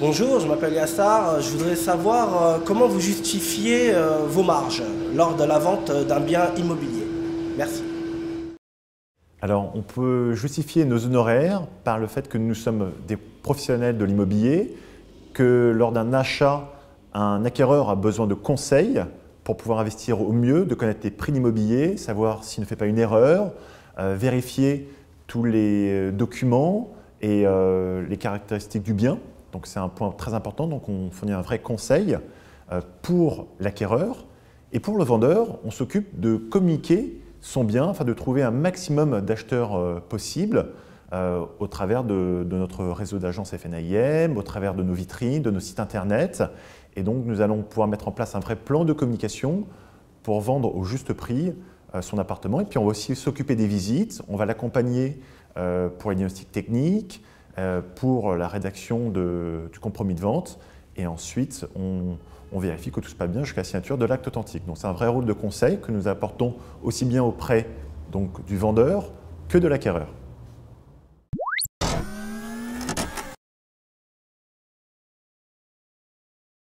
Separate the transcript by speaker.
Speaker 1: Bonjour, je m'appelle Yassar. Euh, je voudrais savoir euh, comment vous justifiez euh, vos marges lors de la vente d'un bien immobilier. Merci.
Speaker 2: Alors, on peut justifier nos honoraires par le fait que nous sommes des professionnels de l'immobilier, que lors d'un achat, un acquéreur a besoin de conseils pour pouvoir investir au mieux, de connaître les prix d'immobilier, savoir s'il ne fait pas une erreur, vérifier tous les documents et les caractéristiques du bien. Donc c'est un point très important, donc on fournit un vrai conseil euh, pour l'acquéreur. Et pour le vendeur, on s'occupe de communiquer son bien enfin de trouver un maximum d'acheteurs euh, possibles euh, au travers de, notre réseau d'agences FNAIM, au travers de nos vitrines, de nos sites internet. Et donc nous allons pouvoir mettre en place un vrai plan de communication pour vendre au juste prix son appartement. Et puis on va aussi s'occuper des visites, on va l'accompagner pour les diagnostics techniques, euh, pour la rédaction du compromis de vente. Et ensuite, on, vérifie que tout se passe bien jusqu'à la signature de l'acte authentique. Donc c'est un vrai rôle de conseil que nous apportons aussi bien auprès du vendeur que de l'acquéreur.